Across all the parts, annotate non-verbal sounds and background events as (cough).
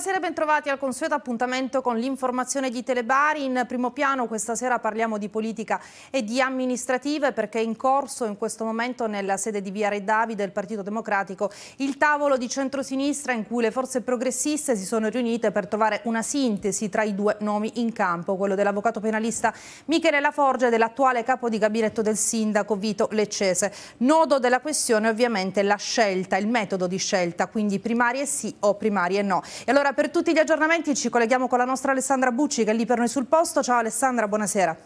Buonasera, bentrovati al consueto appuntamento con l'informazione di Telebari. In primo piano questa sera parliamo di politica e di amministrative perché è in corso in questo momento nella sede di Via Re Davide del Partito Democratico il tavolo di centrosinistra in cui le forze progressiste si sono riunite per trovare una sintesi tra i due nomi in campo, quello dell'avvocato penalista Michele Laforgia e dell'attuale capo di gabinetto del sindaco Vito Leccese. Nodo della questione ovviamente la scelta, il metodo di scelta, quindi primarie sì o primarie no. E allora allora, per tutti gli aggiornamenti ci colleghiamo con la nostra Alessandra Bucci che è lì per noi sul posto. Ciao Alessandra, buonasera.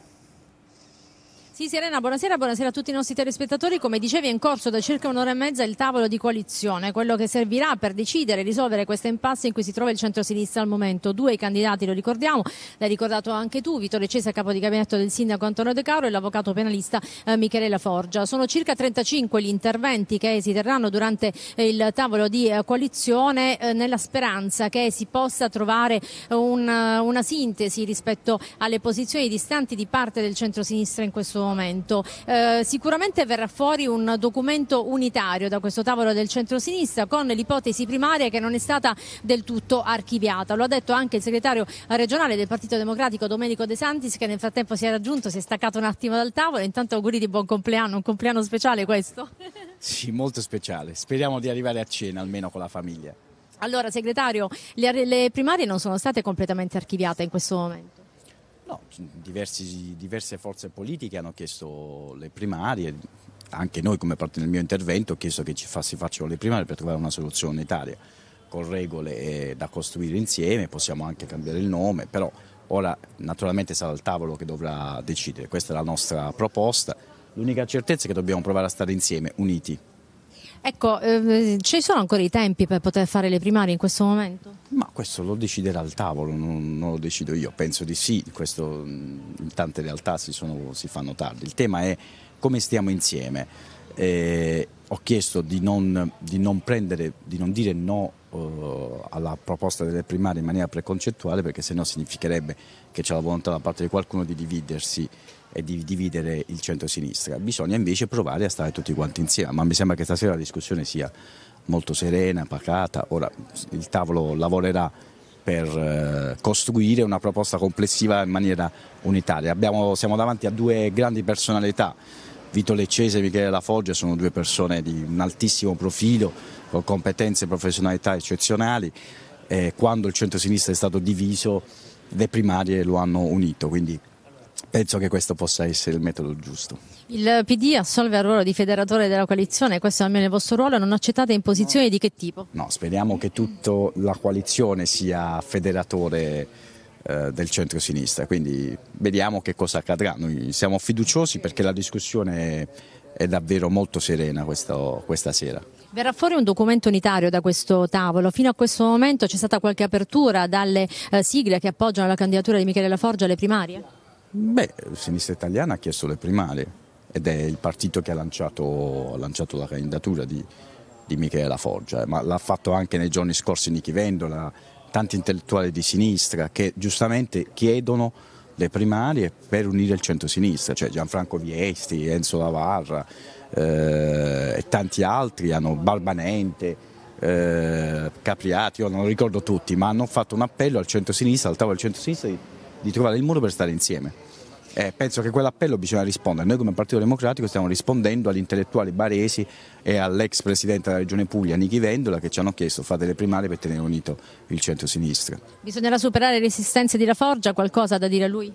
Sì, Sirena, buonasera, buonasera a tutti i nostri telespettatori. Come dicevi, è in corso da circa un'ora e mezza il tavolo di coalizione, quello che servirà per decidere e risolvere questa impasse in cui si trova il centro-sinistra al momento. Due candidati, lo ricordiamo, l'hai ricordato anche tu, Vittorio Cesa, capo di gabinetto del sindaco Antonio De Caro e l'avvocato penalista eh, Michele Forgia. Sono circa 35 gli interventi che si terranno durante eh, il tavolo di eh, coalizione eh, nella speranza che si possa trovare eh, un, una sintesi rispetto alle posizioni distanti di parte del centro-sinistra in questo momento momento. Eh, sicuramente verrà fuori un documento unitario da questo tavolo del centro-sinistra con l'ipotesi primaria che non è stata del tutto archiviata. Lo ha detto anche il segretario regionale del Partito Democratico Domenico De Santis che nel frattempo si è raggiunto, si è staccato un attimo dal tavolo. Intanto auguri di buon compleanno, un compleanno speciale questo. (laughs) Sì, molto speciale. Speriamo di arrivare a cena almeno con la famiglia. Allora, segretario, le, le primarie non sono state completamente archiviate in questo momento. No, diversi, diverse forze politiche hanno chiesto le primarie, anche noi come parte del mio intervento ho chiesto che fa, si facciano le primarie per trovare una soluzione unitaria con regole da costruire insieme, possiamo anche cambiare il nome, però ora naturalmente sarà il tavolo che dovrà decidere, questa è la nostra proposta, l'unica certezza è che dobbiamo provare a stare insieme, uniti. Ecco, eh, ci sono ancora i tempi per poter fare le primarie in questo momento? Ma questo lo deciderà il tavolo, non, non lo decido io, penso di sì, questo mm, in tante realtà si, sono, si fanno tardi. Il tema è come stiamo insieme. Eh, ho chiesto di non, di non, prendere, di non dire no eh, alla proposta delle primarie in maniera preconcettuale perché sennò significherebbe che c'è la volontà da parte di qualcuno di dividersi e di dividere il centro-sinistra, bisogna invece provare a stare tutti quanti insieme, ma mi sembra che stasera la discussione sia molto serena, pacata, ora il tavolo lavorerà per eh, costruire una proposta complessiva in maniera unitaria. Abbiamo, siamo davanti a due grandi personalità, Vito Leccese e Michele Lafoggia sono due persone di un altissimo profilo, con competenze e professionalità eccezionali, e quando il centro-sinistra è stato diviso le primarie lo hanno unito, quindi Penso che questo possa essere il metodo giusto. Il PD assolve il ruolo di federatore della coalizione, questo è almeno il vostro ruolo, non accettate imposizioni di che tipo? No, speriamo che tutta la coalizione sia federatore eh, del centro-sinistra, quindi vediamo che cosa accadrà. Noi siamo fiduciosi perché la discussione è davvero molto serena questo, questa sera. Verrà fuori un documento unitario da questo tavolo. Fino a questo momento c'è stata qualche apertura dalle eh, sigle che appoggiano la candidatura di Michele Laforgia alle primarie? Beh, Sinistra Italiana ha chiesto le primarie ed è il partito che ha lanciato, ha lanciato la candidatura di, di, Michela Foggia, eh, ma l'ha fatto anche nei giorni scorsi Nichi Vendola, tanti intellettuali di sinistra che giustamente chiedono le primarie per unire il centro-sinistra, cioè Gianfranco Viesti, Enzo Lavarra eh, e tanti altri, hanno Barbanente, eh, Capriati, io non ricordo tutti, ma hanno fatto un appello al centro-sinistra, al tavolo del centro-sinistra di trovare il muro per stare insieme. Eh, penso che quell'appello bisogna rispondere. Noi come Partito Democratico stiamo rispondendo agli intellettuali baresi e all'ex presidente della Regione Puglia, Nichi Vendola, che ci hanno chiesto fate le primarie per tenere unito il centro-sinistra. Bisognerà superare le resistenze di La Forgia, qualcosa da dire a lui?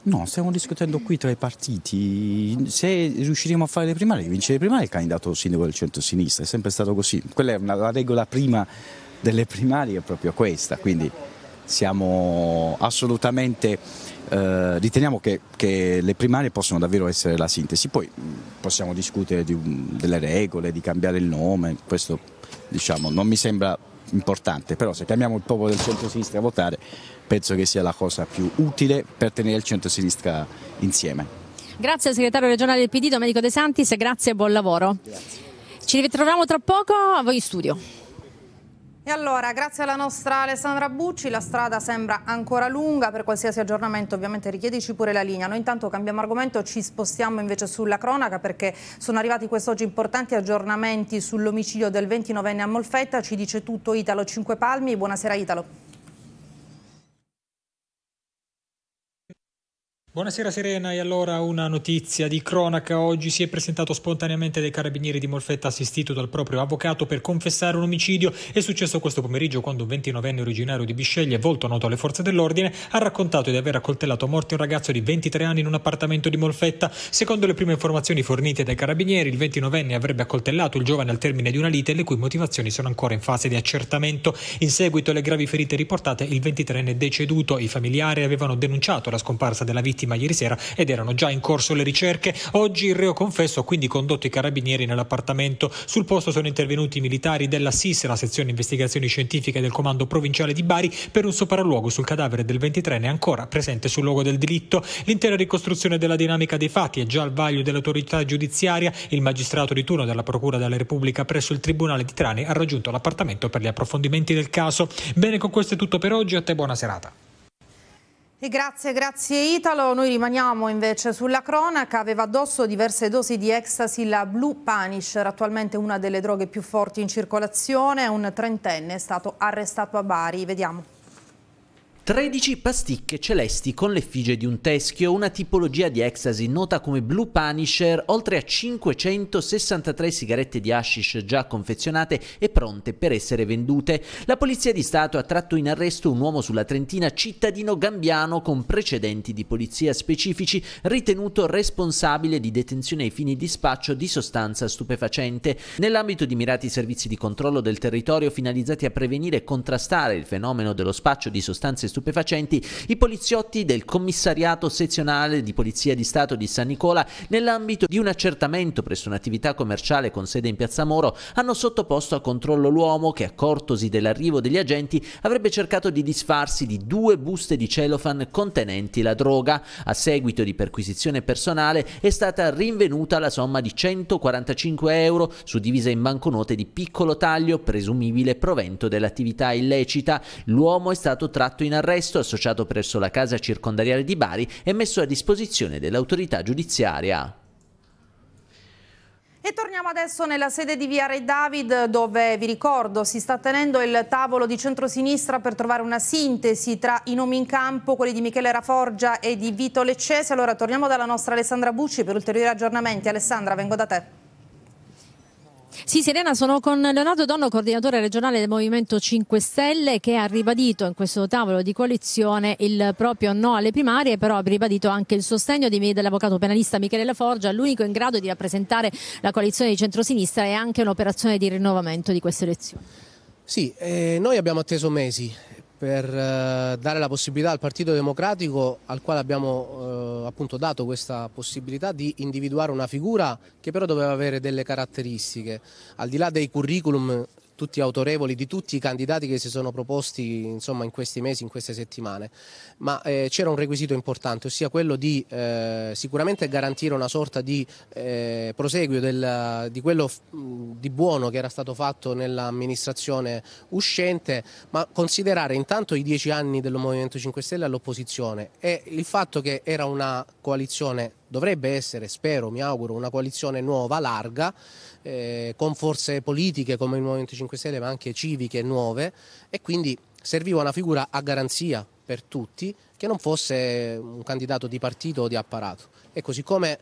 No, stiamo discutendo qui tra i partiti. Se riusciremo a fare le primarie, vincere le primarie il candidato sindaco del centro-sinistra, è sempre stato così. Quella è una, la regola prima delle primarie, è proprio questa, quindi siamo assolutamente eh, riteniamo che, che, le primarie possano davvero essere la sintesi, poi mm, possiamo discutere di, delle regole, di cambiare il nome, questo diciamo, non mi sembra importante, però se chiamiamo il popolo del centro-sinistra a votare penso che sia la cosa più utile per tenere il centro-sinistra insieme. Grazie al segretario regionale del PD Domenico De Santis, grazie e buon lavoro. Grazie. Ci ritroviamo tra poco a voi in studio. E allora, grazie alla nostra Alessandra Bucci, la strada sembra ancora lunga, per qualsiasi aggiornamento ovviamente richiedici pure la linea. Noi intanto cambiamo argomento, ci spostiamo invece sulla cronaca perché sono arrivati quest'oggi importanti aggiornamenti sull'omicidio del 29enne a Molfetta, ci dice tutto Italo Cinque Palmi, buonasera Italo. Buonasera Serena e allora una notizia di cronaca. Oggi si è presentato spontaneamente dai carabinieri di Molfetta assistito dal proprio avvocato per confessare un omicidio. È successo questo pomeriggio quando un 29enne originario di Bisceglie, volto noto alle forze dell'ordine, ha raccontato di aver accoltellato a morte un ragazzo di 23 anni in un appartamento di Molfetta. Secondo le prime informazioni fornite dai carabinieri, il 29enne avrebbe accoltellato il giovane al termine di una lite le cui motivazioni sono ancora in fase di accertamento. In seguito alle gravi ferite riportate, il 23enne è deceduto. I familiari avevano denunciato la scomparsa della vittima l'ultima ieri sera ed erano già in corso le ricerche. Oggi il reo confesso ha quindi condotto i carabinieri nell'appartamento. Sul posto sono intervenuti i militari della SIS, la sezione investigazioni scientifiche del comando provinciale di Bari, per un sopralluogo sul cadavere del 23enne ancora presente sul luogo del delitto. L'intera ricostruzione della dinamica dei fatti è già al vaglio dell'autorità giudiziaria. Il magistrato di turno della Procura della Repubblica presso il Tribunale di Trani ha raggiunto l'appartamento per gli approfondimenti del caso. Bene, con questo è tutto per oggi. A te buona serata. E grazie, grazie Italo. Noi rimaniamo invece sulla cronaca. Aveva addosso diverse dosi di ecstasy, la Blue Punisher, attualmente una delle droghe più forti in circolazione. Un trentenne è stato arrestato a Bari. Vediamo. 13 pasticche celesti con l'effigie di un teschio, una tipologia di ecstasy nota come Blue Punisher, oltre a 563 sigarette di hashish già confezionate e pronte per essere vendute. La Polizia di Stato ha tratto in arresto un uomo sulla Trentina cittadino gambiano con precedenti di polizia specifici, ritenuto responsabile di detenzione ai fini di spaccio di sostanza stupefacente. Nell'ambito di mirati servizi di controllo del territorio finalizzati a prevenire e contrastare il fenomeno dello spaccio di sostanze stupefacenti, stupefacenti i poliziotti del commissariato sezionale di Polizia di Stato di San Nicola nell'ambito di un accertamento presso un'attività commerciale con sede in Piazza Moro hanno sottoposto a controllo l'uomo che accortosi dell'arrivo degli agenti avrebbe cercato di disfarsi di due buste di celofan contenenti la droga. A seguito di perquisizione personale è stata rinvenuta la somma di 145 euro suddivisa in banconote di piccolo taglio presumibile provento dell'attività illecita. L'uomo è stato tratto in arresto arresto, associato presso la casa circondariale di Bari e messo a disposizione dell'autorità giudiziaria. E torniamo adesso nella sede di Via Re David dove, vi ricordo, si sta tenendo il tavolo di centrosinistra per trovare una sintesi tra i nomi in campo, quelli di Michele Raforgia e di Vito Leccese. Allora torniamo dalla nostra Alessandra Bucci per ulteriori aggiornamenti. Alessandra, vengo da te. Sì, Serena, sono con Leonardo Donno, coordinatore regionale del Movimento 5 Stelle, che ha ribadito in questo tavolo di coalizione il proprio no alle primarie, però ha ribadito anche il sostegno di, dell'avvocato penalista Michele Laforgia, l'unico in grado di rappresentare la coalizione di centrosinistra e anche un'operazione di rinnovamento di queste elezioni. Sì, eh, noi abbiamo atteso mesi per eh, dare la possibilità al Partito Democratico, al quale abbiamo eh, appunto dato questa possibilità di individuare una figura che però doveva avere delle caratteristiche, al di là dei curriculum tutti autorevoli di tutti i candidati che si sono proposti insomma, in questi mesi, in queste settimane, ma eh, c'era un requisito importante, ossia quello di eh, sicuramente garantire una sorta di eh, proseguio del, di quello di buono che era stato fatto nell'amministrazione uscente, ma considerare intanto i dieci anni del Movimento 5 Stelle all'opposizione e il fatto che era una coalizione dovrebbe essere, spero, mi auguro, una coalizione nuova, larga, eh, con forze politiche come il Movimento 5 Stelle, ma anche civiche nuove e quindi serviva una figura a garanzia per tutti che non fosse un candidato di partito o di apparato. E così come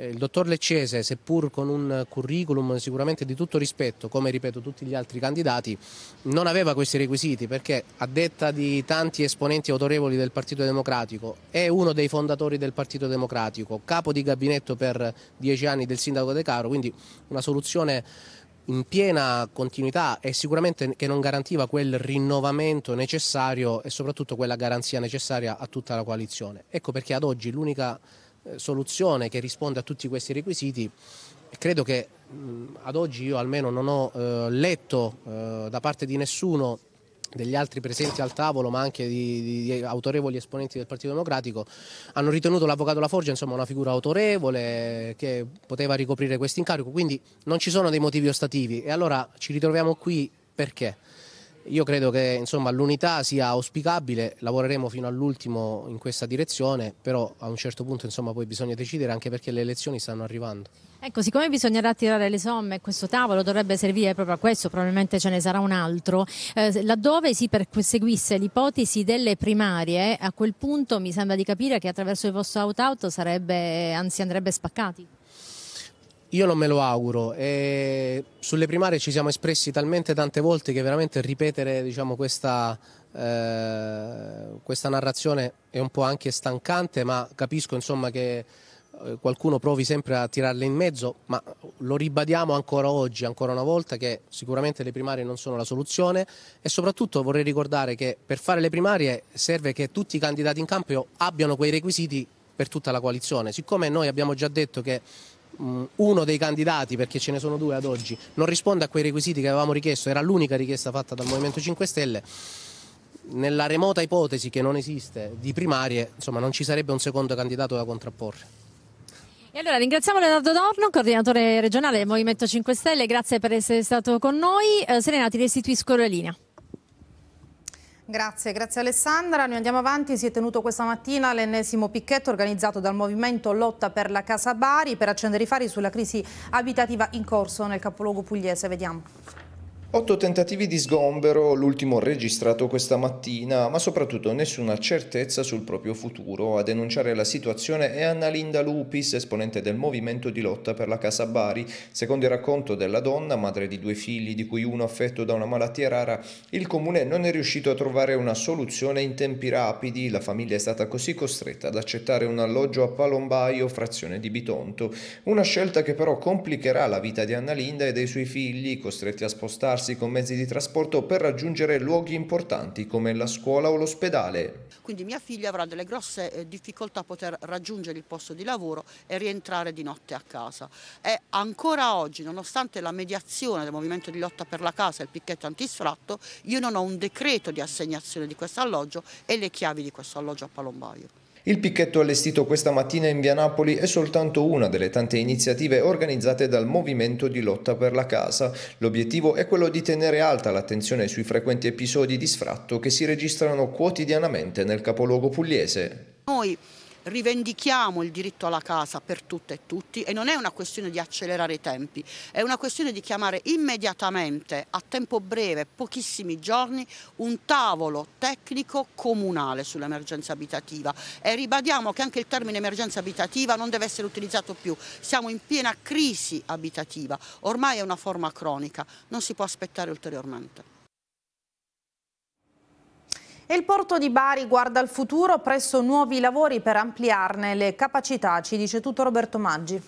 eh, il dottor Leccese, seppur con un curriculum sicuramente di tutto rispetto, come ripeto tutti gli altri candidati, non aveva questi requisiti perché a detta di tanti esponenti autorevoli del Partito Democratico è uno dei fondatori del Partito Democratico, capo di gabinetto per dieci anni del sindaco De Caro, quindi una soluzione in piena continuità e sicuramente che non garantiva quel rinnovamento necessario e soprattutto quella garanzia necessaria a tutta la coalizione. Ecco perché ad oggi l'unica eh, soluzione che risponde a tutti questi requisiti, credo che mh, ad oggi io almeno non ho eh, letto eh, da parte di nessuno degli altri presenti al tavolo ma anche di, di, di autorevoli esponenti del Partito Democratico hanno ritenuto l'avvocato La Forgia insomma, una figura autorevole che poteva ricoprire questo incarico quindi non ci sono dei motivi ostativi e allora ci ritroviamo qui perché? Io credo che l'unità sia auspicabile, lavoreremo fino all'ultimo in questa direzione, però a un certo punto insomma, poi bisogna decidere anche perché le elezioni stanno arrivando. Ecco, siccome bisognerà tirare le somme, questo tavolo dovrebbe servire proprio a questo, probabilmente ce ne sarà un altro, eh, laddove si perseguisse l'ipotesi delle primarie, a quel punto mi sembra di capire che attraverso il vostro out-out sarebbe, anzi andrebbe spaccati. Io non me lo auguro. E sulle primarie ci siamo espressi talmente tante volte che veramente ripetere diciamo, questa, eh, questa, narrazione è un po' anche stancante, ma capisco insomma, che eh, qualcuno provi sempre a tirarle in mezzo, ma lo ribadiamo ancora oggi, ancora una volta, che sicuramente le primarie non sono la soluzione e soprattutto vorrei ricordare che per fare le primarie serve che tutti i candidati in campo abbiano quei requisiti per tutta la coalizione. Siccome noi abbiamo già detto che Mm, uno dei candidati, perché ce ne sono due ad oggi, non risponde a quei requisiti che avevamo richiesto, era l'unica richiesta fatta dal Movimento 5 Stelle, nella remota ipotesi che non esiste di primarie, insomma, non ci sarebbe un secondo candidato da contrapporre. E allora ringraziamo Leonardo Dorno, coordinatore regionale del Movimento 5 Stelle, grazie per essere stato con noi. Eh, Serena, ti restituisco la linea. Grazie, grazie Alessandra. Noi andiamo avanti, si è tenuto questa mattina l'ennesimo picchetto organizzato dal movimento Lotta per la Casa Bari per accendere i fari sulla crisi abitativa in corso nel capoluogo pugliese. Vediamo. Otto tentativi di sgombero, l'ultimo registrato questa mattina, ma soprattutto nessuna certezza sul proprio futuro. A denunciare la situazione è Annalinda Lupis, esponente del movimento di lotta per la Casa Bari. Secondo il racconto della donna, madre di due figli, di cui uno affetto da una malattia rara, il comune non è riuscito a trovare una soluzione in tempi rapidi. La famiglia è stata così costretta ad accettare un alloggio a Palombaio, frazione di Bitonto. Una scelta che però complicherà la vita di Annalinda e dei suoi figli, costretti a spostarsi spostarsi con mezzi di trasporto per raggiungere luoghi importanti come la scuola o l'ospedale. Quindi mia figlia avrà delle grosse eh, difficoltà a poter raggiungere il posto di lavoro e rientrare di notte a casa. E ancora oggi, nonostante la mediazione del movimento di lotta per la casa e il picchetto antisfratto, io non ho un decreto di assegnazione di questo alloggio e le chiavi di questo alloggio a Palombaio. Il picchetto allestito questa mattina in via Napoli è soltanto una delle tante iniziative organizzate dal Movimento di Lotta per la Casa. L'obiettivo è quello di tenere alta l'attenzione sui frequenti episodi di sfratto che si registrano quotidianamente nel capoluogo pugliese. Noi rivendichiamo il diritto alla casa per tutte e tutti e non è una questione di accelerare i tempi, è una questione di chiamare immediatamente, a tempo breve, pochissimi giorni, un tavolo tecnico comunale sull'emergenza abitativa e ribadiamo che anche il termine emergenza abitativa non deve essere utilizzato più, siamo in piena crisi abitativa, ormai è una forma cronica, non si può aspettare ulteriormente. E il porto di Bari guarda al futuro presso nuovi lavori per ampliarne le capacità, ci dice tutto Roberto Maggi.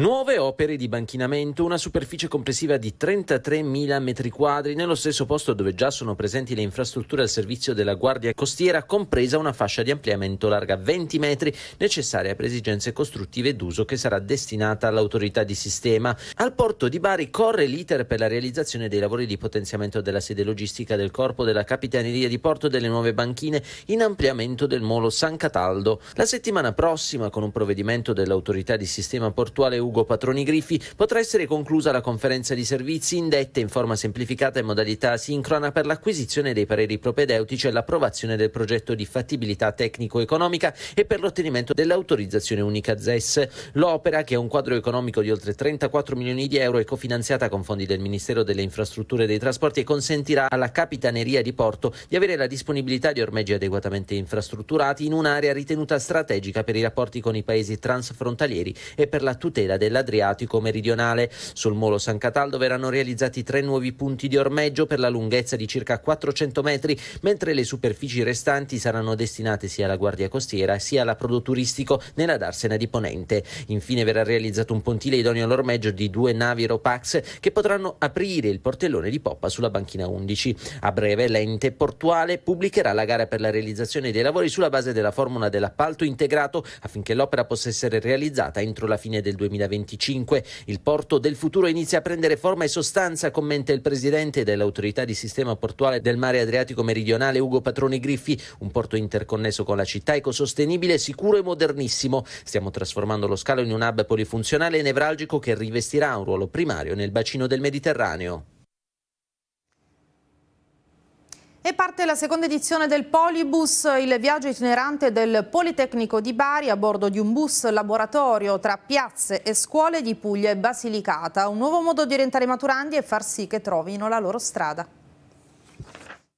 Nuove opere di banchinamento, una superficie complessiva di 33.000 m2 nello stesso posto dove già sono presenti le infrastrutture al servizio della Guardia Costiera, compresa una fascia di ampliamento larga 20 metri necessaria per esigenze costruttive d'uso che sarà destinata all'autorità di sistema. Al porto di Bari corre l'iter per la realizzazione dei lavori di potenziamento della sede logistica del corpo della Capitaneria di Porto delle nuove banchine in ampliamento del molo San Cataldo. La settimana prossima, con un provvedimento dell'autorità di sistema portuale Ugo Patroni Griffi potrà essere conclusa la conferenza di servizi indetta in forma semplificata e modalità sincrona per l'acquisizione dei pareri propedeutici e l'approvazione del progetto di fattibilità tecnico-economica e per l'ottenimento dell'autorizzazione unica ZES. L'opera, che ha un quadro economico di oltre 34 milioni di euro, è cofinanziata con fondi del Ministero delle Infrastrutture e dei Trasporti e consentirà alla Capitaneria di Porto di avere la disponibilità di ormeggi adeguatamente infrastrutturati in un'area ritenuta strategica per i rapporti con i paesi transfrontalieri e per la tutela Brera dell'Adriatico meridionale. Sul molo San Cataldo verranno realizzati tre nuovi punti di ormeggio per la lunghezza di circa 400 metri, mentre le superfici restanti saranno destinate sia alla Guardia Costiera sia all'approdo turistico nella Darsena di Ponente. Infine verrà realizzato un pontile idoneo all'ormeggio di due navi Ropax che potranno aprire il portellone di poppa sulla banchina 11. A breve l'ente portuale pubblicherà la gara per la realizzazione dei lavori sulla base della formula dell'appalto integrato affinché l'opera possa essere realizzata entro la fine del 2020. 2025. Il porto del futuro inizia a prendere forma e sostanza, commenta il presidente dell'autorità di sistema portuale del mare Adriatico meridionale Ugo Patroni Griffi, un porto interconnesso con la città ecosostenibile, sicuro e modernissimo. Stiamo trasformando lo scalo in un hub polifunzionale e nevralgico che rivestirà un ruolo primario nel bacino del Mediterraneo. E parte la seconda edizione del Polibus, il viaggio itinerante del Politecnico di Bari a bordo di un bus laboratorio tra piazze e scuole di Puglia e Basilicata. Un nuovo modo di orientare i maturandi e far sì che trovino la loro strada.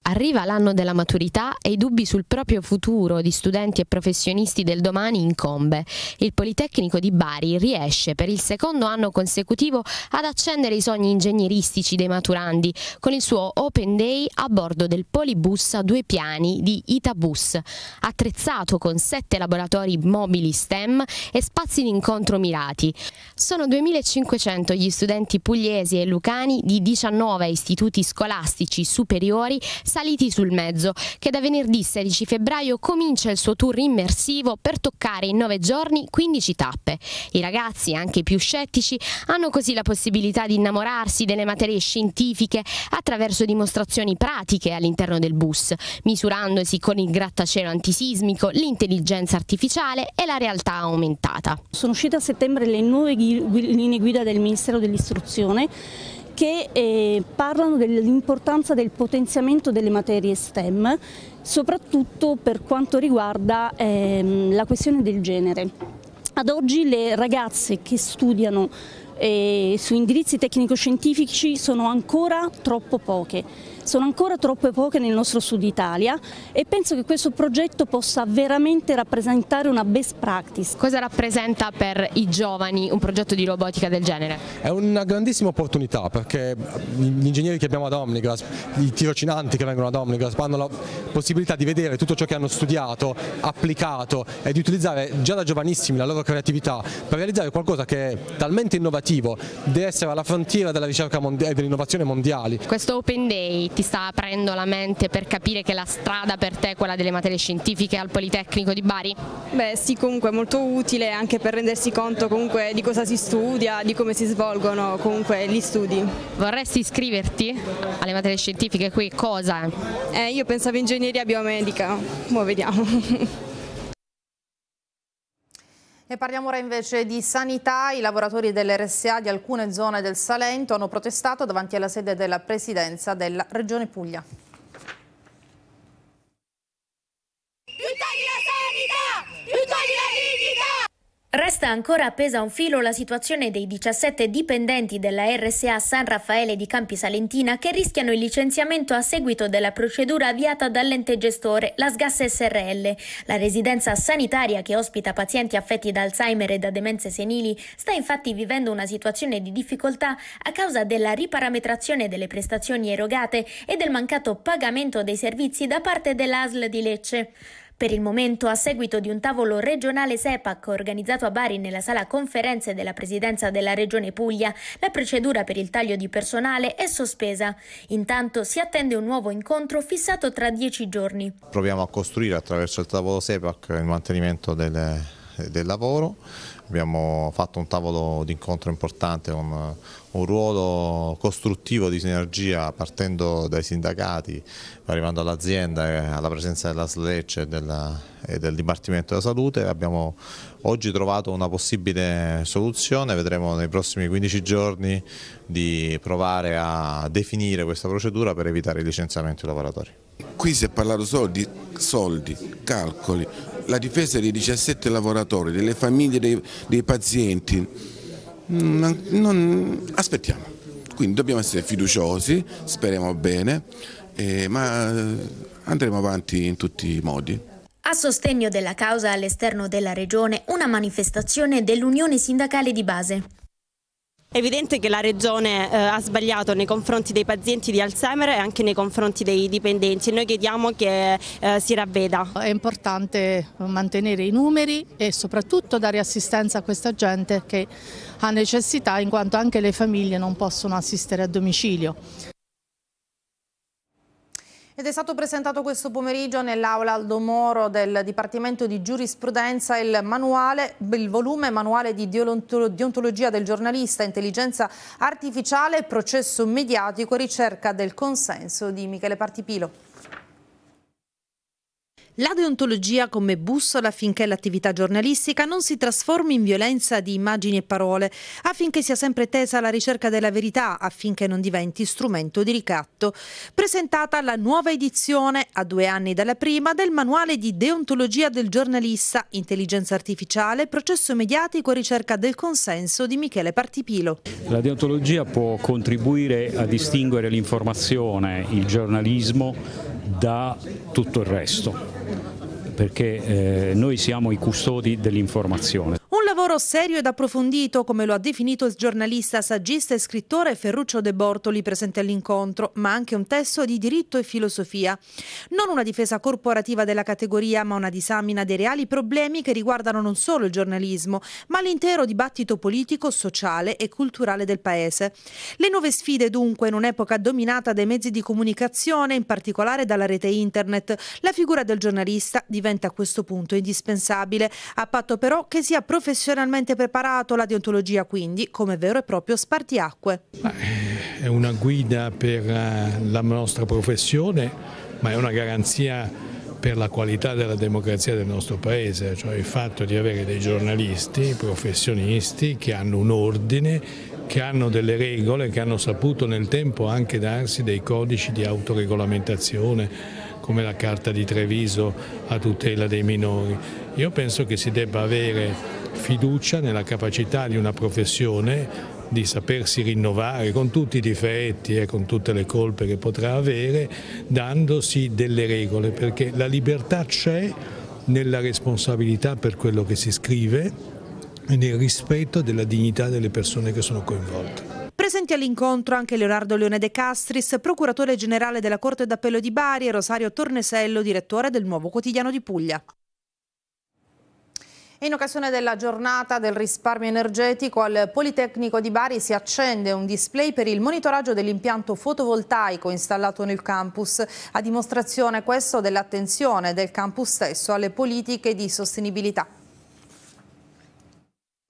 Arriva l'anno della maturità e i dubbi sul proprio futuro di studenti e professionisti del domani incombe. Il Politecnico di Bari riesce per il secondo anno consecutivo ad accendere i sogni ingegneristici dei maturandi con il suo Open Day a bordo del Polibus a due piani di Itabus, attrezzato con sette laboratori mobili STEM e spazi di incontro mirati. Sono 2500 gli studenti pugliesi e lucani di 19 istituti scolastici superiori saliti sul mezzo, che da venerdì 16 febbraio comincia il suo tour immersivo per toccare in nove giorni 15 tappe. I ragazzi, anche più scettici, hanno così la possibilità di innamorarsi delle materie scientifiche attraverso dimostrazioni pratiche all'interno del bus, misurandosi con il grattacielo antisismico, l'intelligenza artificiale e la realtà aumentata. Sono uscite a settembre le nuove linee guida del Ministero dell'Istruzione che eh, parlano dell'importanza del potenziamento delle materie STEM, soprattutto per quanto riguarda ehm, la questione del genere. Ad oggi le ragazze che studiano eh, su indirizzi tecnico-scientifici sono ancora troppo poche sono ancora troppe poche nel nostro sud Italia e penso che questo progetto possa veramente rappresentare una best practice. Cosa rappresenta per i giovani un progetto di robotica del genere? È una grandissima opportunità perché gli ingegneri che abbiamo ad Omnigas, i tirocinanti che vengono ad Omnigas hanno la possibilità di vedere tutto ciò che hanno studiato, applicato e di utilizzare già da giovanissimi la loro creatività per realizzare qualcosa che è talmente innovativo, deve essere alla frontiera della ricerca e dell'innovazione mondiali. Questo Open Day ti sta aprendo la mente per capire che la strada per te è quella delle materie scientifiche al Politecnico di Bari? Beh sì, comunque è molto utile anche per rendersi conto di cosa si studia, di come si svolgono gli studi. Vorresti iscriverti alle materie scientifiche qui? Cosa? Eh, io pensavo ingegneria biomedica, ma boh, vediamo. (laughs) E parliamo ora invece di sanità. I lavoratori dell'RSA di alcune zone del Salento hanno protestato davanti alla sede della Presidenza della Regione Puglia. Resta ancora appesa a un filo la situazione dei 17 dipendenti della RSA San Raffaele di Campi Salentina che rischiano il licenziamento a seguito della procedura avviata dall'ente gestore, la SGAS SRL. La residenza sanitaria che ospita pazienti affetti da Alzheimer e da demenze senili sta infatti vivendo una situazione di difficoltà a causa della riparametrazione delle prestazioni erogate e del mancato pagamento dei servizi da parte dell'ASL di Lecce. Per il momento, a seguito di un tavolo regionale SEPAC organizzato a Bari nella sala conferenze della Presidenza della Regione Puglia, la procedura per il taglio di personale è sospesa. Intanto si attende un nuovo incontro fissato tra dieci giorni. Proviamo a costruire attraverso il tavolo SEPAC il mantenimento delle eh, del lavoro, abbiamo fatto un tavolo d'incontro importante, un, eh, un ruolo costruttivo di sinergia partendo dai sindacati, arrivando all'azienda, eh, alla presenza della SLEC e, della, e del Dipartimento della Salute. Abbiamo oggi trovato una possibile soluzione, vedremo nei prossimi 15 giorni di provare a definire questa procedura per evitare i licenziamenti ai lavoratori. Qui si è parlato soldi, soldi, calcoli, la difesa dei 17 lavoratori, delle famiglie dei, dei pazienti, non, mm, non, aspettiamo. Quindi dobbiamo essere fiduciosi, speriamo bene, eh, ma andremo avanti in tutti i modi. A sostegno della causa all'esterno della regione una manifestazione dell'Unione Sindacale di Base. È evidente che la Regione eh, ha sbagliato nei confronti dei pazienti di Alzheimer e anche nei confronti dei dipendenti e noi chiediamo che eh, si ravveda. È importante mantenere i numeri e soprattutto dare assistenza a questa gente che ha necessità in quanto anche le famiglie non possono assistere a domicilio. Ed è stato presentato questo pomeriggio nell'aula Aldo Moro del Dipartimento di Giurisprudenza il, manuale, il volume manuale di deontologia del giornalista, intelligenza artificiale, processo mediatico, ricerca del consenso di Michele Partipilo. La deontologia come bussola affinché l'attività giornalistica non si trasformi in violenza di immagini e parole, affinché sia sempre tesa alla ricerca della verità, affinché non diventi strumento di ricatto. Presentata la nuova edizione, a due anni dalla prima, del manuale di deontologia del giornalista, intelligenza artificiale, processo mediatico e ricerca del consenso di Michele Partipilo. La deontologia può contribuire a distinguere l'informazione, il giornalismo da tutto il resto perché eh, noi siamo i custodi dell'informazione lavoro serio ed approfondito, come lo ha definito il giornalista, saggista e scrittore Ferruccio De Bortoli presente all'incontro, ma anche un testo di diritto e filosofia. Non una difesa corporativa della categoria, ma una disamina dei reali problemi che riguardano non solo il giornalismo, ma l'intero dibattito politico, sociale e culturale del Paese. Le nuove sfide, dunque, in un'epoca dominata dai mezzi di comunicazione, in particolare dalla rete internet, la figura del giornalista diventa a questo punto indispensabile, a patto però che sia professionale eccezionalmente preparato, la deontologia quindi come vero e proprio spartiacque. Eh, è una guida per eh, la nostra professione, ma è una garanzia per la qualità della democrazia del nostro Paese, cioè il fatto di avere dei giornalisti, professionisti che hanno un ordine, che hanno delle regole, che hanno saputo nel tempo anche darsi dei codici di autoregolamentazione come la Carta di Treviso a tutela dei minori. Io penso che si debba avere fiducia nella capacità di una professione di sapersi rinnovare con tutti i difetti e con tutte le colpe che potrà avere, dandosi delle regole, perché la libertà c'è nella responsabilità per quello che si scrive e nel rispetto della dignità delle persone che sono coinvolte. Presenti all'incontro anche Leonardo Leone De Castris, procuratore generale della Corte d'Appello di Bari e Rosario Tornesello, direttore del Nuovo Quotidiano di Puglia. In occasione della giornata del risparmio energetico al Politecnico di Bari si accende un display per il monitoraggio dell'impianto fotovoltaico installato nel campus, a dimostrazione questo dell'attenzione del campus stesso alle politiche di sostenibilità.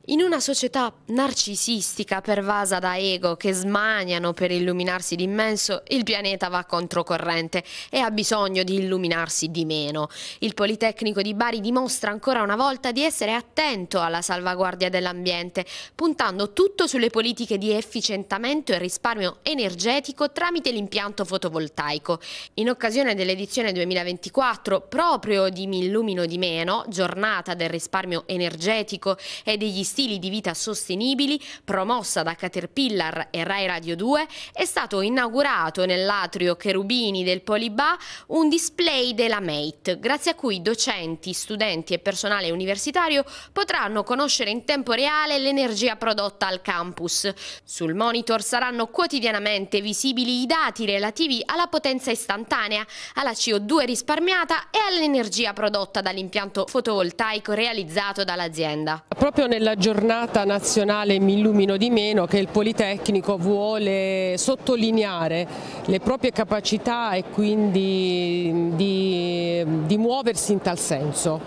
In una società narcisistica pervasa da ego che smaniano per illuminarsi d'immenso, il pianeta va controcorrente e ha bisogno di illuminarsi di meno. Il Politecnico di Bari dimostra ancora una volta di essere attento alla salvaguardia dell'ambiente, puntando tutto sulle politiche di efficientamento e risparmio energetico tramite l'impianto fotovoltaico. In occasione dell'edizione 2024, proprio di Mi illumino di meno, giornata del risparmio energetico e degli stili di vita sostenibili, promossa da Caterpillar e Rai Radio 2, è stato inaugurato nell'atrio Cherubini del Poliba un display della Mate, grazie a cui docenti, studenti e personale universitario potranno conoscere in tempo reale l'energia prodotta al campus. Sul monitor saranno quotidianamente visibili i dati relativi alla potenza istantanea, alla CO2 risparmiata e all'energia prodotta dall'impianto fotovoltaico realizzato dall'azienda. Proprio nella giornata nazionale Mi illumino di meno che il Politecnico vuole sottolineare le proprie capacità e quindi di, di muoversi in tal senso.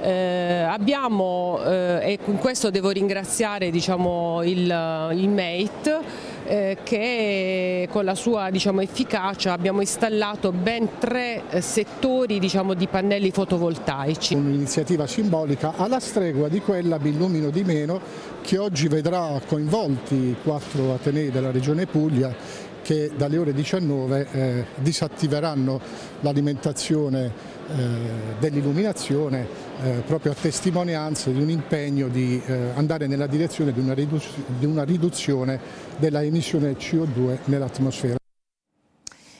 Eh, abbiamo, eh, e con questo devo ringraziare diciamo, il, il MATE, eh, che con la sua diciamo, efficacia abbiamo installato ben tre eh, settori diciamo, di pannelli fotovoltaici. Un'iniziativa simbolica alla stregua di quella Mi illumino di meno che oggi vedrà coinvolti quattro Atenei della Regione Puglia che dalle ore 19 eh, disattiveranno l'alimentazione eh, dell'illuminazione eh, proprio a testimonianza di un impegno di eh, andare nella direzione di una, di una riduzione della emissione CO2 nell'atmosfera.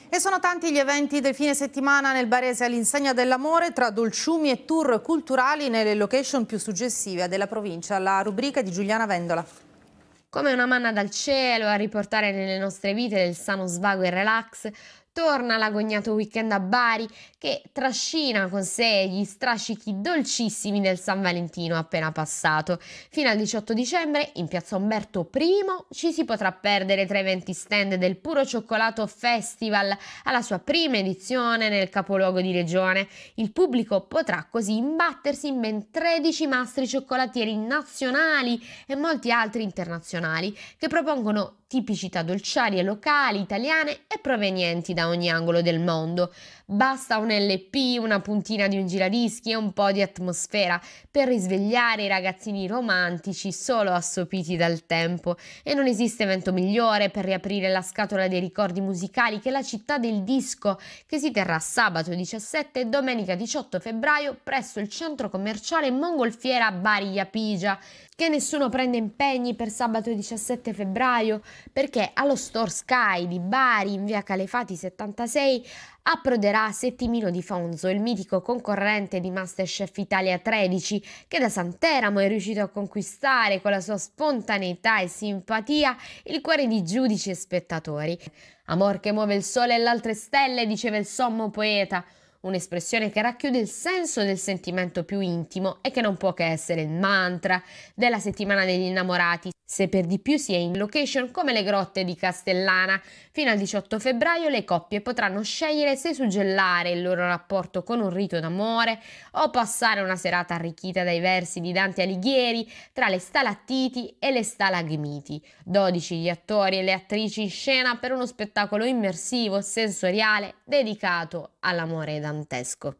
E sono tanti gli eventi del fine settimana nel Barese all'insegna dell'amore tra dolciumi e tour culturali nelle location più suggestive della provincia. La rubrica di Giuliana Vendola come una manna dal cielo a riportare nelle nostre vite del sano svago e relax Torna l'agognato weekend a Bari che trascina con sé gli strascichi dolcissimi del San Valentino appena passato. Fino al 18 dicembre in piazza Umberto I ci si potrà perdere tra i 20 stand del Puro Cioccolato Festival alla sua prima edizione nel capoluogo di regione. Il pubblico potrà così imbattersi in ben 13 mastri cioccolatieri nazionali e molti altri internazionali che propongono tipicità dolciarie locali, italiane e provenienti da da ogni angolo del mondo Basta un LP, una puntina di un giradischi e un po' di atmosfera per risvegliare i ragazzini romantici solo assopiti dal tempo. E non esiste evento migliore per riaprire la scatola dei ricordi musicali che la città del disco, che si terrà sabato 17 e domenica 18 febbraio presso il centro commerciale Mongolfiera Bari Yapigia. Che nessuno prende impegni per sabato 17 febbraio perché allo store Sky di Bari in via Calefati 76 approderà a Settimino di Fonzo, il mitico concorrente di Masterchef Italia 13, che da Santeramo è riuscito a conquistare con la sua spontaneità e simpatia il cuore di giudici e spettatori. Amor che muove il sole e l'altre stelle, diceva il sommo poeta un'espressione che racchiude il senso del sentimento più intimo e che non può che essere il mantra della settimana degli innamorati, se per di più si è in location come le grotte di Castellana. Fino al 18 febbraio le coppie potranno scegliere se suggellare il loro rapporto con un rito d'amore o passare una serata arricchita dai versi di Dante Alighieri tra le stalattiti e le stalagmiti. 12 gli attori e le attrici in scena per uno spettacolo immersivo, sensoriale, dedicato all'amore ed amore gigantesco.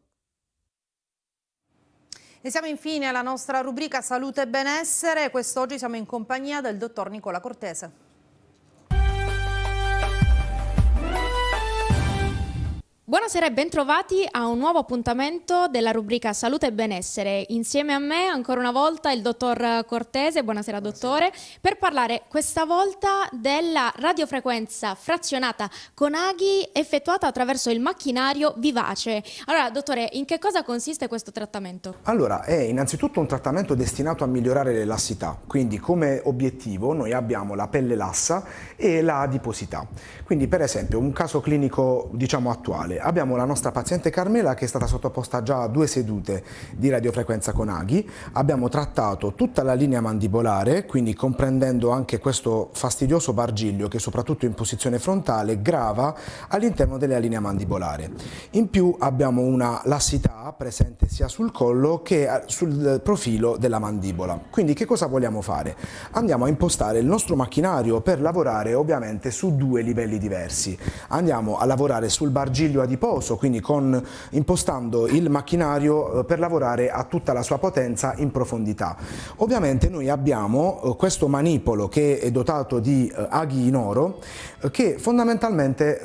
E siamo infine alla nostra rubrica Salute e Benessere. Quest'oggi siamo in compagnia del dottor Nicola Cortese. Buonasera e bentrovati a un nuovo appuntamento della rubrica Salute e Benessere. Insieme a me ancora una volta il dottor Cortese, buonasera, buonasera. dottore, per parlare questa volta della radiofrequenza frazionata con aghi effettuata attraverso il macchinario vivace. Allora dottore, in che cosa consiste questo trattamento? Allora è innanzitutto un trattamento destinato a migliorare le lassità, quindi come obiettivo noi abbiamo la pelle lassa e la adiposità. Quindi per esempio un caso clinico diciamo attuale ospedale. Abbiamo la nostra paziente Carmela che è stata sottoposta già a due sedute di radiofrequenza con aghi. Abbiamo trattato tutta la linea mandibolare, quindi comprendendo anche questo fastidioso bargiglio che soprattutto in posizione frontale grava all'interno della linea mandibolare. In più abbiamo una lassità presente sia sul collo che eh, sul profilo della mandibola. Quindi che cosa vogliamo fare? Andiamo a impostare il nostro macchinario per lavorare ovviamente su due livelli diversi. Andiamo a lavorare sul bargiglio adiposo, quindi con, impostando il macchinario eh, per lavorare a tutta la sua potenza in profondità. Ovviamente noi abbiamo eh, questo manipolo che è dotato di eh, aghi in oro che fondamentalmente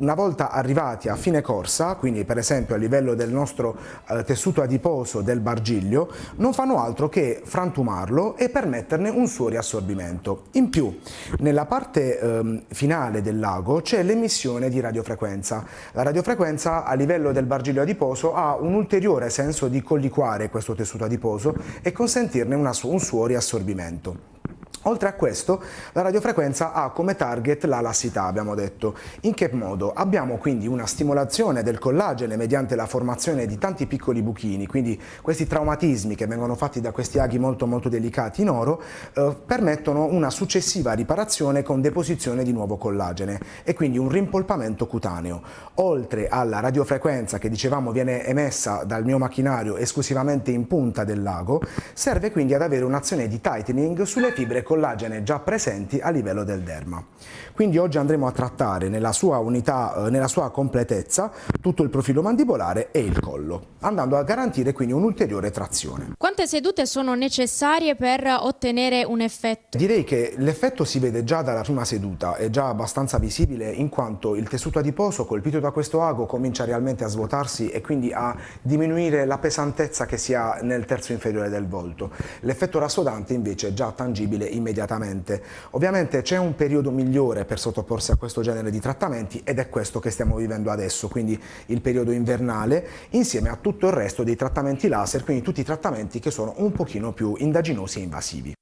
una volta arrivati a fine corsa, quindi per esempio a livello del nostro eh, tessuto adiposo del bargiglio, non fanno altro che frantumarlo e permetterne un suo riassorbimento. In più, nella parte eh, finale del lago c'è l'emissione di radiofrequenza. La radiofrequenza a livello del bargiglio adiposo ha un ulteriore senso di colliquare questo tessuto adiposo e consentirne una, un suo riassorbimento. Oltre a questo, la radiofrequenza ha come target la lassità, abbiamo detto. In che modo? Abbiamo quindi una stimolazione del collagene mediante la formazione di tanti piccoli buchini, quindi questi traumatismi che vengono fatti da questi aghi molto molto delicati in oro, eh, permettono una successiva riparazione con deposizione di nuovo collagene e quindi un rimpolpamento cutaneo. Oltre alla radiofrequenza che dicevamo viene emessa dal mio macchinario esclusivamente in punta del lago, serve quindi ad avere un'azione di tightening sulle fibre collagene già presenti a livello del derma. Quindi oggi andremo a trattare nella sua, unità, eh, nella sua completezza tutto il profilo mandibolare e il collo, andando a garantire quindi un'ulteriore trazione. Quante sedute sono necessarie per ottenere un effetto? Direi che l'effetto si vede già dalla prima seduta, è già abbastanza visibile in quanto il tessuto adiposo colpito da questo ago comincia realmente a svuotarsi e quindi a diminuire la pesantezza che si ha nel terzo inferiore del volto. L'effetto rassodante invece è già tangibile in immediatamente. Ovviamente c'è un periodo migliore per sottoporsi a questo genere di trattamenti ed è questo che stiamo vivendo adesso, quindi il periodo invernale insieme a tutto il resto dei trattamenti laser, quindi tutti i trattamenti che sono un pochino più indaginosi e invasivi.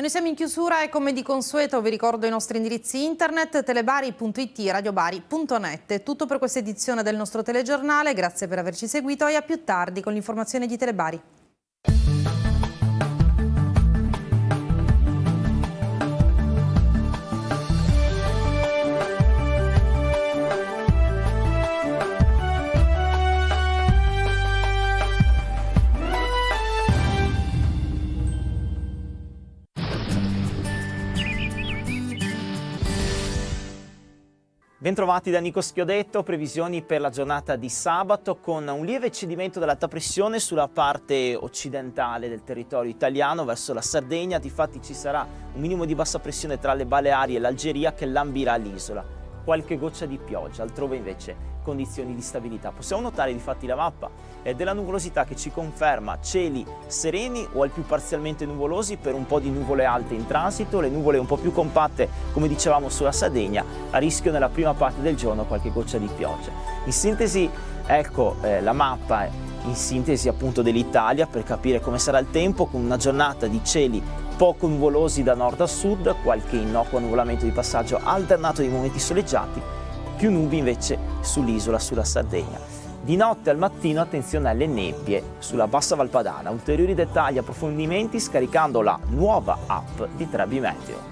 E noi siamo in chiusura e come di consueto vi ricordo i nostri indirizzi internet telebari.it, radiobari.net. È tutto per questa edizione del nostro telegiornale, grazie per averci seguito e a più tardi con l'informazione di Telebari. Bentrovati da Nico Schiodetto, previsioni per la giornata di sabato con un lieve cedimento dell'alta pressione sulla parte occidentale del territorio italiano verso la Sardegna, difatti ci sarà un minimo di bassa pressione tra le Baleari e l'Algeria che lambirà l'isola. Qualche goccia di pioggia, altrove invece condizioni di stabilità. Possiamo notare infatti la mappa eh, della nuvolosità che ci conferma cieli sereni o al più parzialmente nuvolosi per un po' di nuvole alte in transito, le nuvole un po' più compatte come dicevamo sulla Sardegna, a rischio nella prima parte del giorno qualche goccia di pioggia. In sintesi ecco eh, la mappa eh, in sintesi appunto dell'Italia per capire come sarà il tempo con una giornata di cieli poco nuvolosi da nord a sud, qualche innocuo nuvolamento di passaggio alternato di momenti soleggiati più nubi invece sull'isola, sulla Sardegna. Di notte al mattino attenzione alle nebbie sulla bassa Valpadana. Ulteriori dettagli e approfondimenti scaricando la nuova app di Trebi Meteo.